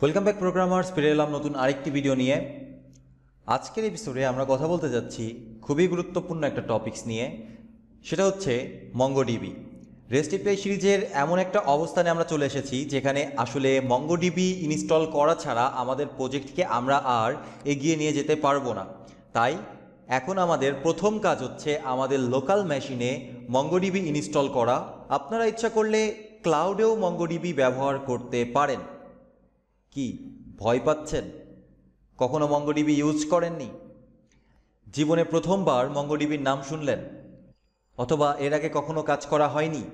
Welcome back programmers ফিরে এলাম নতুন আরেকটি ভিডিও নিয়ে আজকের এপিসোডে আমরা কথা বলতে যাচ্ছি খুবই গুরুত্বপূর্ণ একটা টপিকস নিয়ে সেটা হচ্ছে মঙ্গোডিবি রেস্টিপ্লাই সিরিজের এমন একটা অবস্থানে আমরা চলে এসেছি যেখানে আসলে মঙ্গোডিবি ইনস্টল করা ছাড়া আমাদের প্রজেক্টকে আমরা আর এগিয়ে নিয়ে যেতে পারবো না তাই এখন আমাদের প্রথম কাজ হচ্ছে আমাদের লোকাল মেশিনে মঙ্গোডিবি ইনস্টল করা আপনারা ইচ্ছা করলে ক্লাউডেও মঙ্গোডিবি ব্যবহার করতে পারেন কি ভয় পাচ্ছেন কখনো মঙ্গডিবি ইউজ করেননি জীবনে প্রথমবার মঙ্গডিবির নাম শুনলেন অথবা এর আগে কখনো কাজ করা হয়নি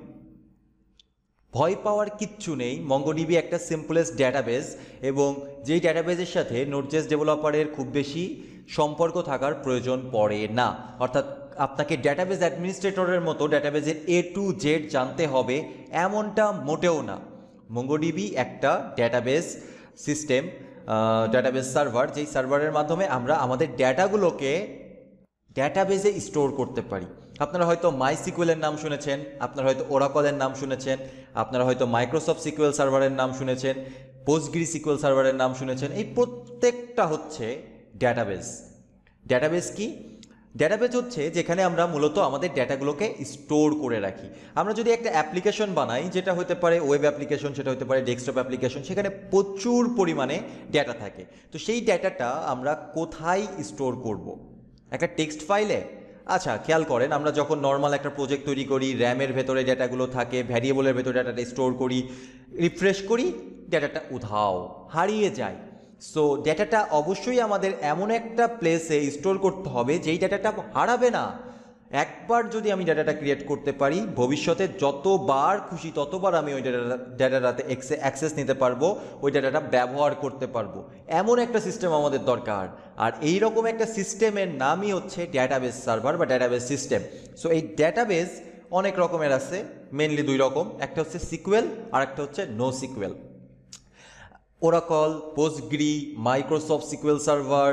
ভয় পাওয়ার কিচ্ছু নেই মঙ্গডিবি একটা সিম্পলেস্ট ডেটাবেস এবং যেই ডেটাবেসের সাথে নোটজেস ডেভেলপারের খুব বেশি সম্পর্ক থাকার প্রয়োজন পড়ে না অর্থাৎ আপনাকে ডেটাবেস অ্যাডমিনিস্ট্রেটরের মতো ডেটাবেজের এ টু জেড জানতে হবে এমনটা মোটেও না মঙ্গডিবি একটা ডেটাবেস সিস্টেম ডাটাবেস সার্ভার যেই সার্ভারের মাধ্যমে আমরা আমাদের ডেটাগুলোকে ড্যাটাবেজে স্টোর করতে পারি আপনারা হয়তো মাই সিকুয়েলের নাম শুনেছেন আপনারা হয়তো ওরাকলের নাম শুনেছেন আপনারা হয়তো মাইক্রোসফট সিকুয়েল সার্ভারের নাম শুনেছেন পোস্টগ্রি সিকুয়েল সার্ভারের নাম শুনেছেন এই প্রত্যেকটা হচ্ছে ড্যাটাবেস ড্যাটাবেস কি ডেটাবেজ হচ্ছে যেখানে আমরা মূলত আমাদের ডেটাগুলোকে স্টোর করে রাখি আমরা যদি একটা অ্যাপ্লিকেশন বানাই যেটা হতে পারে ওয়েব অ্যাপ্লিকেশন সেটা হতে পারে ডেস্কটপ অ্যাপ্লিকেশন সেখানে প্রচুর পরিমাণে ডেটা থাকে তো সেই ডেটাটা আমরা কোথায় স্টোর করব। একটা টেক্সট ফাইলে আচ্ছা খেয়াল করেন আমরা যখন নর্মাল একটা প্রজেক্ট তৈরি করি র্যামের ভেতরে ডেটাগুলো থাকে ভ্যারিয়েবলের ভেতরে ডেটাটা স্টোর করি রিফ্রেশ করি ডেটাটা উধাও হারিয়ে যায় সো ডেটাটা অবশ্যই আমাদের এমন একটা প্লেসে স্টোর করতে হবে যেই ডেটাটা হারাবে না একবার যদি আমি ডেটাটা ক্রিয়েট করতে পারি ভবিষ্যতে যতবার খুশি ততবার আমি ওই ডেটা ডেটাটাতে অ্যাক্সেস নিতে পারবো ওই ডেটাটা ব্যবহার করতে পারবো এমন একটা সিস্টেম আমাদের দরকার আর এই রকম একটা সিস্টেমের নামই হচ্ছে ডেটাবেস সার্ভার বা ডেটাবেস সিস্টেম সো এই ডেটাবেস অনেক রকমের আছে মেনলি দুই রকম একটা হচ্ছে সিকুয়েল আর একটা হচ্ছে NoSQL Oracle Postgre Microsoft SQL server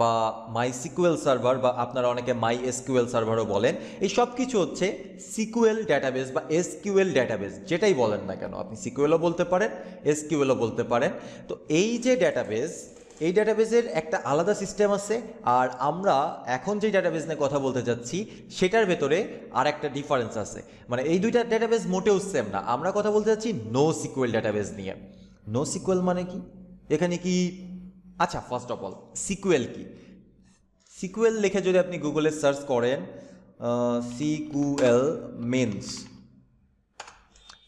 বা মাই সিকুয়েল সার্ভার বা আপনারা অনেকে মাই এসকিউএল সার্ভারও বলেন এই সব কিছু হচ্ছে সিকুয়েল ডেটাবেস বা এসকিউএল ডেটাবেস যেটাই বলেন না কেন আপনি সিকুয়েলও বলতে পারেন এসকিউএলও বলতে পারেন তো এই যে ডেটাবেস এই ডেটাবেজের একটা আলাদা সিস্টেম আছে আর আমরা এখন যে ডেটাবেজ নিয়ে কথা বলতে যাচ্ছি সেটার ভেতরে আর একটা ডিফারেন্স আছে মানে এই দুইটা ডেটাবেজ মোটেও সেম না আমরা কথা বলতে যাচ্ছি নো সিকুয়েল ডেটাবেজ নিয়ে নো সিকুয়েল মানে কি এখানে কি আচ্ছা ফার্স্ট অফ অল সিকুয়েল কি সিকুয়েল লিখে যদি আপনি গুগলে সার্চ করেন সিকুয়েল মিনস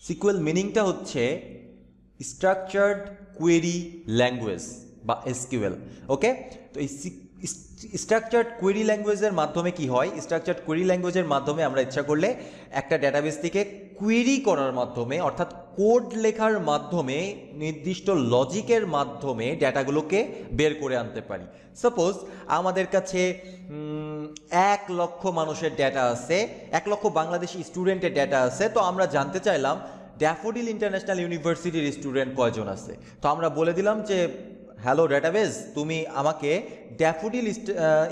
সিকুয়েল মিনিংটা হচ্ছে স্ট্রাকচার্ড কুয়েরি ল্যাঙ্গুয়েজ বা এসকিউএল ওকে তো এই স্ট্রাকচার্ড কোয়েরি ল্যাঙ্গুয়েজের মাধ্যমে কি হয় স্ট্রাকচার্ড কোয়েরি ল্যাঙ্গুয়েজের মাধ্যমে আমরা ইচ্ছা করলে একটা ডেটাবেস থেকে কুয়েরি করার মাধ্যমে অর্থাৎ কোড লেখার মাধ্যমে নির্দিষ্ট লজিকের মাধ্যমে ডেটাগুলোকে বের করে আনতে পারি সাপোজ আমাদের কাছে এক লক্ষ মানুষের ডেটা আছে এক লক্ষ বাংলাদেশি স্টুডেন্টের ডেটা আছে তো আমরা জানতে চাইলাম ড্যাফোডিল ইন্টারন্যাশনাল ইউনিভার্সিটির স্টুডেন্ট কয়জন আছে তো আমরা বলে দিলাম যে হ্যালো ডেটাবেজ তুমি আমাকে ড্যাফোডিল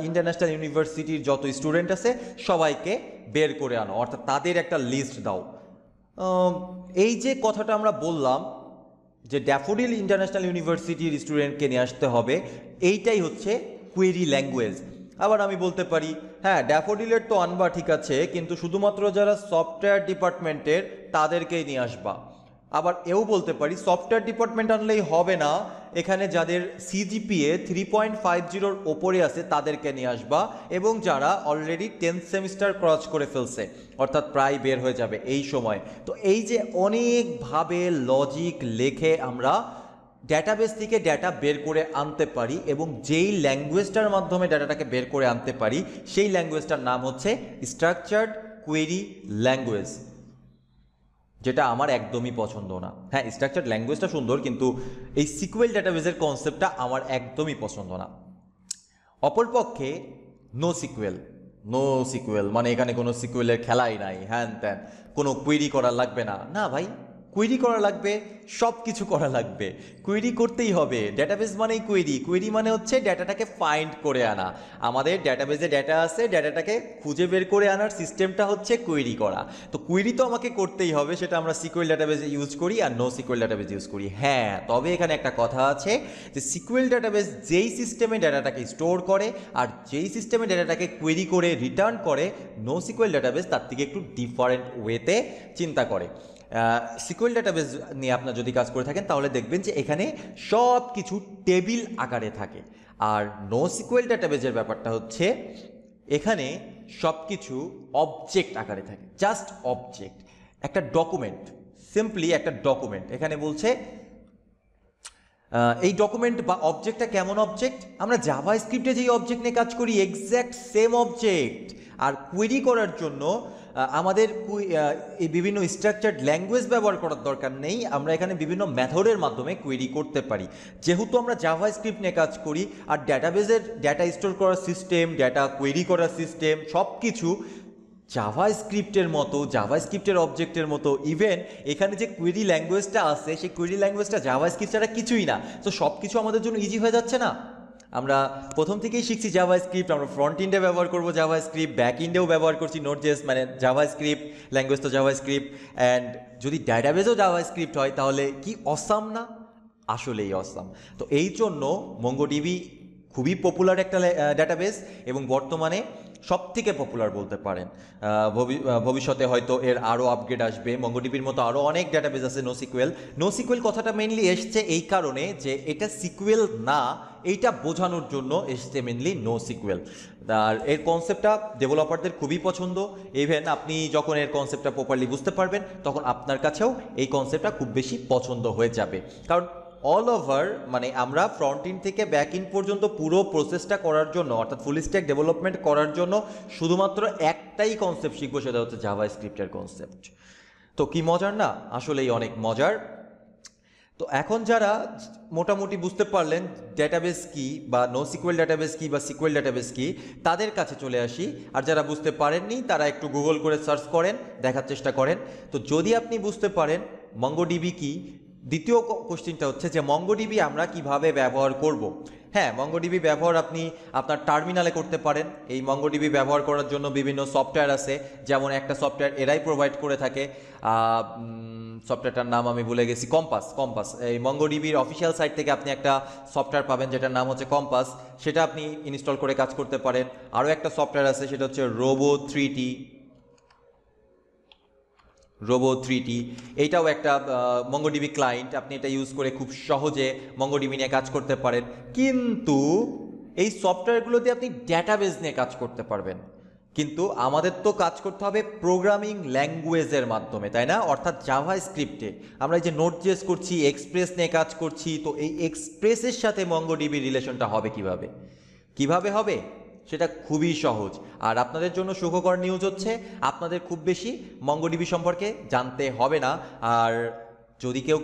ইন্টারন্যাশনাল ইউনিভার্সিটির যত স্টুডেন্ট আছে সবাইকে বের করে আনো অর্থাৎ তাদের একটা লিস্ট দাও Um, এই যে কথাটা আমরা বললাম যে ড্যাফোডিল ইন্টারন্যাশনাল ইউনিভার্সিটির স্টুডেন্টকে নিয়ে আসতে হবে এইটাই হচ্ছে কুয়েরি ল্যাঙ্গুয়েজ আবার আমি বলতে পারি হ্যাঁ ড্যাফোডিলের তো আনবা ঠিক আছে কিন্তু শুধুমাত্র যারা সফটওয়্যার ডিপার্টমেন্টের তাদেরকেই নিয়ে আসবা আবার এও বলতে পারি সফটওয়্যার ডিপার্টমেন্ট আনলেই হবে না এখানে যাদের সিজিপিএ থ্রি পয়েন্ট ফাইভ জিরোর ওপরে আছে তাদেরকে নিয়ে আসবা এবং যারা অলরেডি টেন্থ সেমিস্টার ক্রস করে ফেলছে অর্থাৎ প্রায় বের হয়ে যাবে এই সময় তো এই যে অনেকভাবে লজিক লেখে আমরা ডেটাবেস থেকে ডেটা বের করে আনতে পারি এবং যেই ল্যাঙ্গুয়েজটার মাধ্যমে ডেটাটাকে বের করে আনতে পারি সেই ল্যাঙ্গুয়েজটার নাম হচ্ছে স্ট্রাকচার্ড কোয়েরি ল্যাঙ্গুয়েজ যেটা আমার একদমই পছন্দ না হ্যাঁ স্ট্রাকচার ল্যাঙ্গুয়েজটা সুন্দর কিন্তু এই সিকুয়েল ডাটাবেজের কনসেপ্টটা আমার একদমই পছন্দ না অপরপক্ষে নো সিকুয়েল নো সিকুয়েল মানে এখানে কোনো সিকুয়েলের খেলাই নাই হ্যান ত্যান কোনো কুইরি করা লাগবে না না ভাই কুইরি করা লাগবে সব কিছু করা লাগবে কুইরি করতেই হবে ডেটাবেস মানেই কুইরি কুইরি মানে হচ্ছে ডেটাটাকে ফাইন্ড করে আনা আমাদের ডেটাবেজে ডেটা আছে ডেটাটাকে খুঁজে বের করে আনার সিস্টেমটা হচ্ছে কুইরি করা তো কুইরি তো আমাকে করতেই হবে সেটা আমরা সিকুয়েল ডাটাবেস ইউজ করি আর নো সিকুয়েল ডাটাবেস ইউজ করি হ্যাঁ তবে এখানে একটা কথা আছে যে সিকুয়েল ডাটাবেস যেই সিস্টেমে ডেটাটাকে স্টোর করে আর যেই সিস্টেমে ডেটাটাকে কুইরি করে রিটার্ন করে নো সিকুয়েল ডাটাবেস তার থেকে একটু ডিফারেন্ট ওয়েতে চিন্তা করে সিকুয়েল ডাটাবেস নিয়ে আপনার যদি কাজ করে থাকেন তাহলে দেখবেন যে এখানে সব কিছু টেবিল আকারে থাকে আর নো সিকুয়েল ডাটাবেজের ব্যাপারটা হচ্ছে এখানে সব কিছু অবজেক্ট আকারে থাকে জাস্ট অবজেক্ট একটা ডকুমেন্ট সিম্পলি একটা ডকুমেন্ট এখানে বলছে এই ডকুমেন্ট বা অবজেক্টটা কেমন অবজেক্ট আমরা জাভা স্ক্রিপ্টে যেই অবজেক্ট নিয়ে কাজ করি এক্স্যাক্ট সেম অবজেক্ট আর কুয়েরি করার জন্য আমাদের এই বিভিন্ন স্ট্রাকচার্ড ল্যাঙ্গুয়েজ ব্যবহার করার দরকার নেই আমরা এখানে বিভিন্ন মেথডের মাধ্যমে কোয়েরি করতে পারি যেহেতু আমরা জাভা স্ক্রিপ্ট নিয়ে কাজ করি আর ডেটাবেজের ডেটা স্টোর করার সিস্টেম ডেটা কোয়েরি করার সিস্টেম সব কিছু জাভা স্ক্রিপ্টের মতো জাভা স্ক্রিপ্টের অবজেক্টের মতো ইভেন এখানে যে কোয়েরি ল্যাঙ্গুয়েজটা আছে সেই কোয়েরি ল্যাঙ্গুয়েজটা জাভা স্ক্রিপ্ট ছাড়া কিছুই না তো সব কিছু আমাদের জন্য ইজি হয়ে যাচ্ছে না আমরা প্রথম থেকেই শিখছি জাভা স্ক্রিপ্ট আমরা ফ্রন্ট ইন্ডে ব্যবহার করবো জাভা স্ক্রিপ্ট ব্যাক ইন্ডেও ব্যবহার করছি নোট জেস মানে জাভা স্ক্রিপ্ট ল্যাঙ্গুয়েজ তো জাভা স্ক্রিপ্ট অ্যান্ড যদি ডাটাবেজও জাভা স্ক্রিপ্ট হয় তাহলে কি অসাম না আসলেই অসাম তো এই জন্য মঙ্গো টিভি খুবই পপুলার একটা ডাটাবেস এবং বর্তমানে সব থেকে পপুলার বলতে পারেন ভবিষ্যতে হয়তো এর আরও আপগ্রেড আসবে মঙ্গোডিপির মতো আরও অনেক ডাটাবেস আছে নো সিকুয়েল নো সিকুয়েল কথাটা মেনলি এসছে এই কারণে যে এটা সিকুয়েল না এইটা বোঝানোর জন্য এসছে মেনলি নো সিকুয়েল আর এর কনসেপ্টটা ডেভেলপারদের খুবই পছন্দ ইভেন আপনি যখন এর কনসেপ্টটা প্রপারলি বুঝতে পারবেন তখন আপনার কাছেও এই কনসেপ্টটা খুব বেশি পছন্দ হয়ে যাবে কারণ অল ওভার মানে আমরা ফ্রন্ট ইন থেকে ব্যাক ইন পর্যন্ত পুরো প্রসেসটা করার জন্য অর্থাৎ ফুল স্ট্যাক ডেভেলপমেন্ট করার জন্য শুধুমাত্র একটাই কনসেপ্ট শিখবো সেটা হচ্ছে জাভা স্ক্রিপ্টের কনসেপ্ট তো কি মজার না আসলেই অনেক মজার তো এখন যারা মোটামুটি বুঝতে পারলেন ডেটাবেস কি বা নো সিকুয়েল ডাটাবেস কি বা সিকুয়েল ডাটাবেস কি তাদের কাছে চলে আসি আর যারা বুঝতে পারেননি তারা একটু গুগল করে সার্চ করেন দেখার চেষ্টা করেন তো যদি আপনি বুঝতে পারেন মঙ্গোডিবি কি দ্বিতীয় কোশ্চেনটা হচ্ছে যে মঙ্গোডিবি আমরা কিভাবে ব্যবহার করব। হ্যাঁ মঙ্গোডিবি ব্যবহার আপনি আপনার টার্মিনালে করতে পারেন এই মঙ্গোডিবি ব্যবহার করার জন্য বিভিন্ন সফটওয়্যার আছে যেমন একটা সফটওয়্যার এরাই প্রোভাইড করে থাকে সফটওয়্যারটার নাম আমি ভুলে গেছি কম্পাস কম্পাস এই মঙ্গোডিবির অফিসিয়াল সাইট থেকে আপনি একটা সফটওয়্যার পাবেন যেটার নাম হচ্ছে কম্পাস সেটা আপনি ইনস্টল করে কাজ করতে পারেন আরও একটা সফটওয়্যার আছে সেটা হচ্ছে রোবো থ্রি রোবো থ্রিটি এটাও একটা মঙ্গোডিবি ক্লায়েন্ট আপনি এটা ইউজ করে খুব সহজে মঙ্গোডিবি নিয়ে কাজ করতে পারেন কিন্তু এই সফটওয়্যারগুলো দিয়ে আপনি ডেটাবেজ নিয়ে কাজ করতে পারবেন কিন্তু আমাদের তো কাজ করতে হবে প্রোগ্রামিং ল্যাঙ্গুয়েজের মাধ্যমে তাই না অর্থাৎ জাভা স্ক্রিপ্টে আমরা এই যে নোট জেস করছি এক্সপ্রেস নিয়ে কাজ করছি তো এই এক্সপ্রেসের সাথে মঙ্গোডিবির রিলেশনটা হবে কিভাবে কিভাবে হবে সেটা খুবই সহজ আর আপনাদের জন্য সুখকর নিউজ হচ্ছে আপনাদের খুব বেশি মঙ্গডিবি সম্পর্কে জানতে হবে না আর যদি কেউ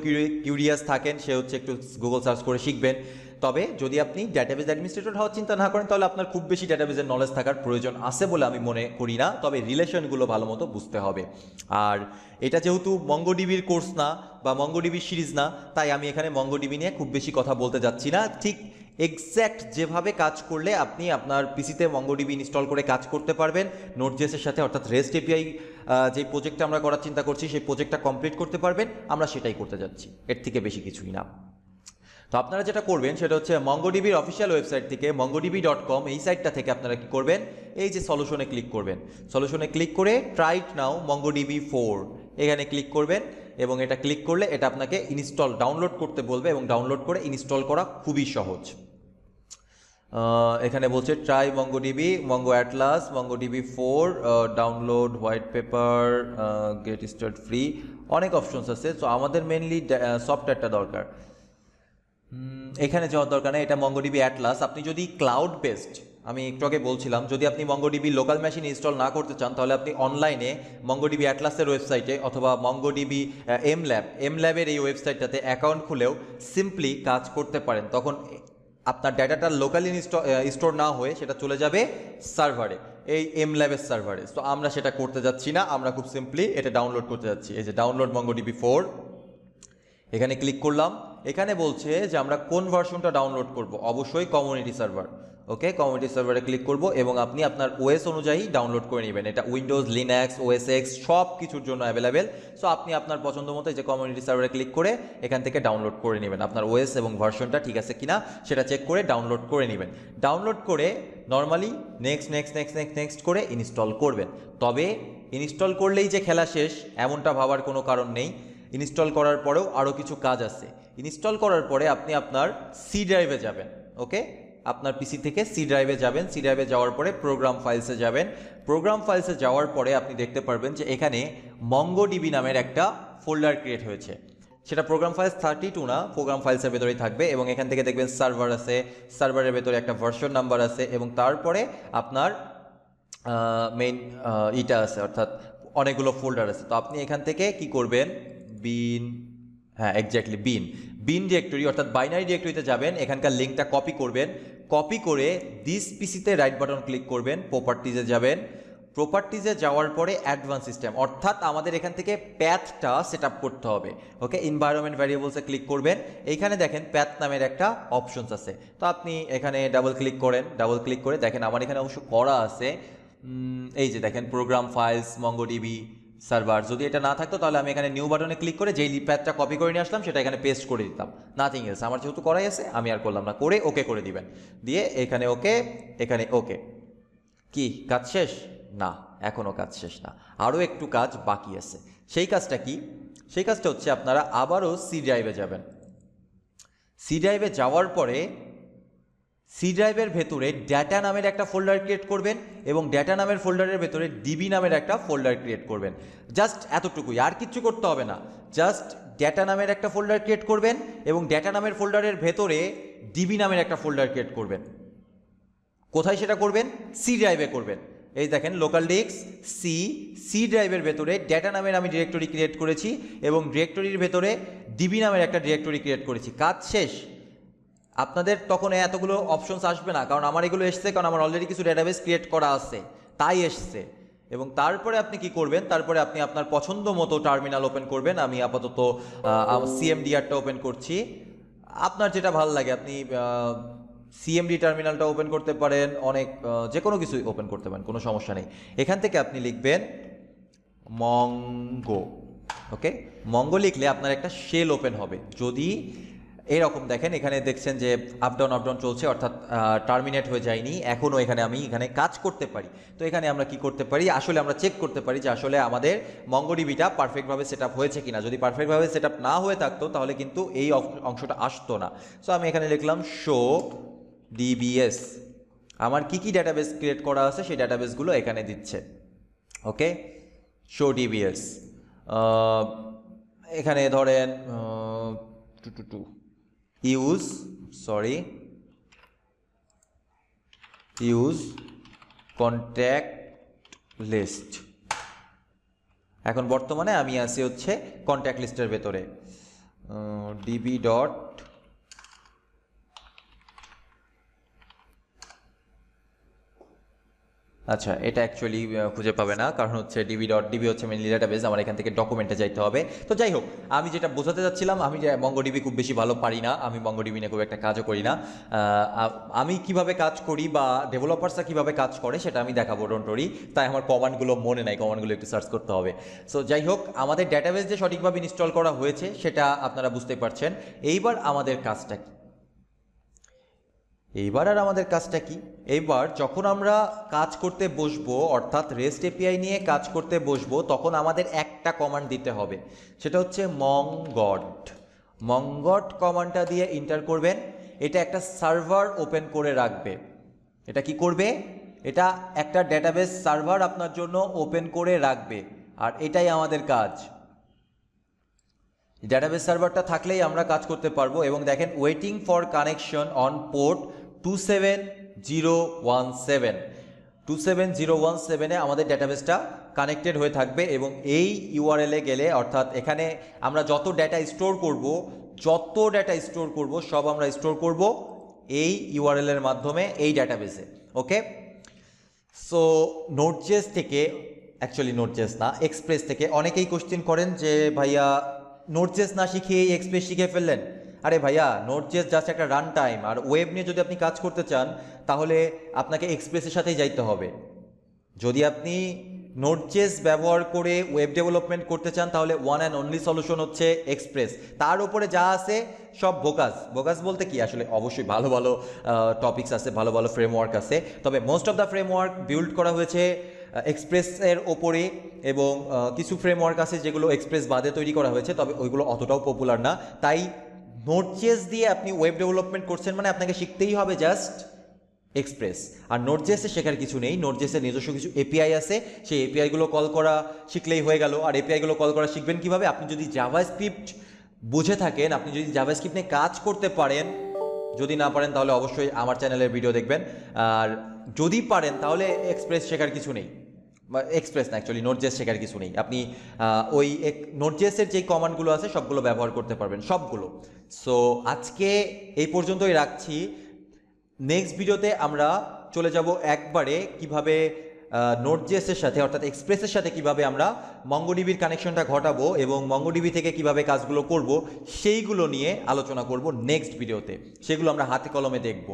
কিউরিয়াস থাকেন সে হচ্ছে একটু গুগল সার্চ করে শিখবেন তবে যদি আপনি ডাটাবেজ অ্যাডমিনিস্ট্রেটর হওয়ার চিন্তা না করেন তাহলে আপনার খুব বেশি ডাটাবেজের নলেজ থাকার প্রয়োজন আছে বলে আমি মনে করি না তবে রিলেশনগুলো ভালো মতো বুঝতে হবে আর এটা যেহেতু ডিবির কোর্স না বা ডিবির সিরিজ না তাই আমি এখানে ডিবি নিয়ে খুব বেশি কথা বলতে যাচ্ছি না ঠিক এক্স্যাক্ট যেভাবে কাজ করলে আপনি আপনার পিসিতে মঙ্গোডিবি ইনস্টল করে কাজ করতে পারবেন নোটজেসের সাথে অর্থাৎ রেস্ট এপিআই যে প্রজেক্টটা আমরা করার চিন্তা করছি সেই প্রজেক্টটা কমপ্লিট করতে পারবেন আমরা সেটাই করতে যাচ্ছি এর থেকে বেশি কিছুই না তো আপনারা যেটা করবেন সেটা হচ্ছে মঙ্গোডিবির অফিসিয়াল ওয়েবসাইট থেকে মঙ্গোডিবি ডট কম এই সাইটটা থেকে আপনারা কী করবেন এই যে সলিউশনে ক্লিক করবেন সলিউশনে ক্লিক করে ট্রাইট নাও মঙ্গোডিবি ফোর এখানে ক্লিক করবেন এবং এটা ক্লিক করলে এটা আপনাকে ইনস্টল ডাউনলোড করতে বলবে এবং ডাউনলোড করে ইনস্টল করা খুবই সহজ এখানে বলছে try MongoDB Mongo Atlas MongoDB four download white paper get start free অনেক অপশনস আছে তো আমাদের মেনলি সফটওয়্যারটা দরকার এখানে যাওয়ার দরকার নেই এটা মঙ্গো ডিবি অ্যাটলাস আপনি যদি ক্লাউড বেসড আমি একটু আগে বলছিলাম যদি আপনি ডিবি লোকাল মেশিন ইনস্টল না করতে চান তাহলে আপনি অনলাইনে ডিবি অ্যাটলাসের ওয়েবসাইটে অথবা ডিবি এম ল্যাব এম ল্যাবের এই ওয়েবসাইটটাতে অ্যাকাউন্ট খুলেও সিম্পলি কাজ করতে পারেন তখন আপনার ডাটাটা লোকালি স্টোর না হয়ে সেটা চলে যাবে সার্ভারে এই এম ল্যাবের সার্ভারে তো আমরা সেটা করতে যাচ্ছি না আমরা খুব সিম্পলি এটা ডাউনলোড করতে যাচ্ছি এই যে ডাউনলোড মঙ্গোডিবি ফোর এখানে ক্লিক করলাম এখানে বলছে যে আমরা কোন ভার্সনটা ডাউনলোড করব অবশ্যই কমিউনিটি সার্ভার ওকে কমিউনিটি সার্ভারে ক্লিক করব এবং আপনি আপনার ওএস অনুযায়ী ডাউনলোড করে নেবেন এটা উইন্ডোজ লিনাক্স ওএস এক্স সব কিছুর জন্য অ্যাভেলেবেল সো আপনি আপনার পছন্দ মতো যে কমিউনিটি সার্ভারে ক্লিক করে এখান থেকে ডাউনলোড করে নেবেন আপনার ওএস এবং ভার্সনটা ঠিক আছে কিনা সেটা চেক করে ডাউনলোড করে নেবেন ডাউনলোড করে normally next next next next next করে ইনস্টল করবেন তবে ইনস্টল করলেই যে খেলা শেষ এমনটা ভাবার কোনো কারণ নেই ইনস্টল করার পরেও আরও কিছু কাজ আছে ইনস্টল করার পরে আপনি আপনার সি ড্রাইভে যাবেন ওকে আপনার পিসি থেকে সি ড্রাইভে যাবেন সি ড্রাইভে যাওয়ার পরে প্রোগ্রাম ফাইলসে যাবেন প্রোগ্রাম ফাইলসে যাওয়ার পরে আপনি দেখতে পারবেন যে এখানে মঙ্গো ডিবি নামের একটা ফোল্ডার ক্রিয়েট হয়েছে সেটা প্রোগ্রাম ফাইলস থার্টি টু না প্রোগ্রাম ফাইলসের ভেতরেই থাকবে এবং এখান থেকে দেখবেন সার্ভার আছে সার্ভারের ভেতরে একটা ভার্সন নাম্বার আছে এবং তারপরে আপনার মেইন ইটা আছে অর্থাৎ অনেকগুলো ফোল্ডার আছে তো আপনি এখান থেকে কি করবেন বিন হ্যাঁ এক্স্যাক্টলি বিন বিন ডিরেক্টরি অর্থাৎ বাইনারি ডিরেক্টরিতে যাবেন এখানকার লিঙ্কটা কপি করবেন কপি করে দিস পিসিতে রাইট বাটন ক্লিক করবেন প্রপার্টিজে যাবেন প্রপার্টিজে যাওয়ার পরে অ্যাডভান্স সিস্টেম অর্থাৎ আমাদের এখান থেকে প্যাথটা সেট করতে হবে ওকে এনভায়রনমেন্ট ভ্যারিয়েবলসে ক্লিক করবেন এইখানে দেখেন প্যাথ নামের একটা অপশনস আছে তো আপনি এখানে ডাবল ক্লিক করেন ডাবল ক্লিক করে দেখেন আমার এখানে অবশ্য করা আছে এই যে দেখেন প্রোগ্রাম ফাইলস মঙ্গো সার্ভার যদি এটা না থাকতো তাহলে আমি এখানে নিউ বাটনে ক্লিক করে যেই লিপ্যাডটা কপি করে নিয়ে আসলাম সেটা এখানে পেস্ট করে দিতাম নাথিং এলস আমার যেহেতু করাই আছে আমি আর করলাম না করে ওকে করে দিবেন দিয়ে এখানে ওকে এখানে ওকে কি কাজ শেষ না এখনও কাজ শেষ না আরও একটু কাজ বাকি আছে সেই কাজটা কি সেই কাজটা হচ্ছে আপনারা আবারও সি ড্রাইভে যাবেন সি ড্রাইভে যাওয়ার পরে সি ড্রাইভের ভেতরে ড্যাটা নামের একটা ফোল্ডার ক্রিয়েট করবেন এবং ড্যাটা নামের ফোল্ডারের ভেতরে ডিবি নামের একটা ফোল্ডার ক্রিয়েট করবেন জাস্ট এতটুকুই আর কিচ্ছু করতে হবে না জাস্ট ড্যাটা নামের একটা ফোল্ডার ক্রিয়েট করবেন এবং ড্যাটা নামের ফোল্ডারের ভেতরে ডিবি নামের একটা ফোল্ডার ক্রিয়েট করবেন কোথায় সেটা করবেন সি ড্রাইভে করবেন এই দেখেন লোকাল ডিস্ক সি সি ড্রাইভের ভেতরে ডেটা নামের আমি ডিরেক্টরি ক্রিয়েট করেছি এবং ডিরেক্টরির ভেতরে ডিবি নামের একটা ডিরেক্টরি ক্রিয়েট করেছি কাজ শেষ আপনাদের তখন এতগুলো অপশনস আসবে না কারণ আমার এগুলো এসছে কারণ আমার অলরেডি কিছু ডেটাবেস ক্রিয়েট করা আছে তাই এসছে এবং তারপরে আপনি কি করবেন তারপরে আপনি আপনার পছন্দ মতো টার্মিনাল ওপেন করবেন আমি আপাতত সিএমডিআরটা ওপেন করছি আপনার যেটা ভাল লাগে আপনি সিএমডি টার্মিনালটা ওপেন করতে পারেন অনেক যে কোনো কিছুই ওপেন করতে পারেন কোনো সমস্যা নেই এখান থেকে আপনি লিখবেন মঙ্গো ওকে মঙ্গো লিখলে আপনার একটা শেল ওপেন হবে যদি এরকম দেখেন এখানে দেখছেন যে আপ ডাউন ডাউন চলছে অর্থাৎ টার্মিনেট হয়ে যায়নি এখনও এখানে আমি এখানে কাজ করতে পারি তো এখানে আমরা কি করতে পারি আসলে আমরা চেক করতে পারি যে আসলে আমাদের মঙ্গোডিবিটা পারফেক্টভাবে সেট আপ হয়েছে কিনা যদি পারফেক্টভাবে সেট না হয়ে থাকতো তাহলে কিন্তু এই অংশটা আসতো না সো আমি এখানে লিখলাম শো ডিবিএস আমার কি কি ডাটাবেস ক্রিয়েট করা আছে সেই ডাটাবেসগুলো এখানে দিচ্ছে ওকে শো ডিবিএস এখানে ধরেন to to to use sorry use contact list এখন বর্তমানে আমি আছি হচ্ছে কন্ট্যাক্ট লিস্টের ভেতরে ডিবি ডট আচ্ছা এটা অ্যাকচুয়ালি খুঁজে পাবে না কারণ হচ্ছে ডিবি ডট ডিবি হচ্ছে মেনলি ডাটাবেস আমার এখান থেকে ডকুমেন্টে যাইতে হবে তো যাই হোক আমি যেটা বোঝাতে যাচ্ছিলাম আমি যে ডিবি খুব বেশি ভালো পারি না আমি বঙ্গডিবি নিয়ে খুব একটা কাজও করি না আমি কিভাবে কাজ করি বা ডেভেলপার্সরা কিভাবে কাজ করে সেটা আমি দেখাবো ডোন্টরি তাই আমার কমান্ডগুলো মনে নাই কমান্ডগুলো একটু সার্চ করতে হবে সো যাই হোক আমাদের ডাটাবেস যে সঠিকভাবে ইনস্টল করা হয়েছে সেটা আপনারা বুঝতে পারছেন এইবার আমাদের কাজটা কি এইবার আর আমাদের কাজটা কি এইবার যখন আমরা কাজ করতে বসবো অর্থাৎ রেস্ট এপিআই নিয়ে কাজ করতে বসবো তখন আমাদের একটা কমান্ড দিতে হবে সেটা হচ্ছে মঙ্গট মঙ্গট কমান্ডটা দিয়ে ইন্টার করবেন এটা একটা সার্ভার ওপেন করে রাখবে এটা কি করবে এটা একটা ডেটাবেস সার্ভার আপনার জন্য ওপেন করে রাখবে আর এটাই আমাদের কাজ ডেটাবেস সার্ভারটা থাকলেই আমরা কাজ করতে পারবো এবং দেখেন waiting for connection on port two seven zero one seven two seven zero one সেভেনে আমাদের ডেটাবেসটা কানেক্টেড হয়ে থাকবে এবং এই ইউআরএলে গেলে অর্থাৎ এখানে আমরা যত ডেটা স্টোর করব যত ডেটা স্টোর করব সব আমরা স্টোর করব এই ইউআরএলের মাধ্যমে এই ডেটাবেসে ওকে সো নোটজেস থেকে অ্যাকচুয়ালি নোটজেস না এক্সপ্রেস থেকে অনেকেই কোশ্চেন করেন যে ভাইয়া নোটজেস না শিখিয়ে এই এক্সপ্রেস শিখে ফেললেন আরে ভাইয়া নোট চেস জাস্ট একটা রান টাইম আর ওয়েব নিয়ে যদি আপনি কাজ করতে চান তাহলে আপনাকে এক্সপ্রেসের সাথেই যাইতে হবে যদি আপনি নোট চেস ব্যবহার করে ওয়েব ডেভেলপমেন্ট করতে চান তাহলে ওয়ান অ্যান্ড অনলি সলিউশন হচ্ছে এক্সপ্রেস তার উপরে যা আছে সব বোকাস বোকাস বলতে কি আসলে অবশ্যই ভালো ভালো টপিক্স আছে ভালো ভালো ফ্রেমওয়ার্ক আছে তবে most of the framework build করা হয়েছে এক্সপ্রেসের ওপরে এবং কিছু ফ্রেমওয়ার্ক আছে যেগুলো এক্সপ্রেস বাদে তৈরি করা হয়েছে তবে ওইগুলো অতটাও পপুলার না তাই নোটজেস দিয়ে আপনি ওয়েব ডেভেলপমেন্ট করছেন মানে আপনাকে শিখতেই হবে জাস্ট এক্সপ্রেস আর নোটজেসে শেখার কিছু নেই নোটজেসের নিজস্ব কিছু এপিআই আছে সেই এপিআইগুলো কল করা শিখলেই হয়ে গেল আর এপিআইগুলো কল করা শিখবেন কিভাবে আপনি যদি জাভাস্ক্রিপ্ট বুঝে থাকেন আপনি যদি জাভাস্ক্রিপ্ট নিয়ে কাজ করতে পারেন যদি না পারেন তাহলে অবশ্যই আমার চ্যানেলের ভিডিও দেখবেন আর যদি পারেন তাহলে এক্সপ্রেস শেখার কিছু নেই এক্সপ্রেস না অ্যাকচুয়ালি নোটজেস শেখার কিছু নেই আপনি ওই এক নোটজেসের যেই কমান্ডগুলো আছে সবগুলো ব্যবহার করতে পারবেন সবগুলো সো আজকে এই পর্যন্তই রাখছি নেক্সট ভিডিওতে আমরা চলে যাব একবারে কিভাবে নোটজেসের সাথে অর্থাৎ এক্সপ্রেসের সাথে কিভাবে আমরা ডিবির কানেকশনটা ঘটাবো এবং ডিবি থেকে কিভাবে কাজগুলো করব সেইগুলো নিয়ে আলোচনা করব নেক্সট ভিডিওতে সেগুলো আমরা হাতে কলমে দেখব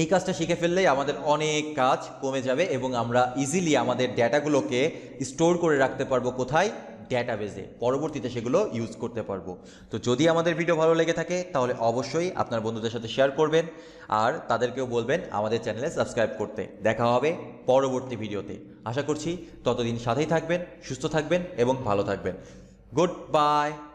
এই কাজটা শিখে ফেললেই আমাদের অনেক কাজ কমে যাবে এবং আমরা ইজিলি আমাদের ডেটাগুলোকে স্টোর করে রাখতে পারবো কোথায় ডেটাবেজে পরবর্তীতে সেগুলো ইউজ করতে পারবো তো যদি আমাদের ভিডিও ভালো লেগে থাকে তাহলে অবশ্যই আপনার বন্ধুদের সাথে শেয়ার করবেন আর তাদেরকেও বলবেন আমাদের চ্যানেলে সাবস্ক্রাইব করতে দেখা হবে পরবর্তী ভিডিওতে আশা করছি ততদিন সাথেই থাকবেন সুস্থ থাকবেন এবং ভালো থাকবেন গুড বাই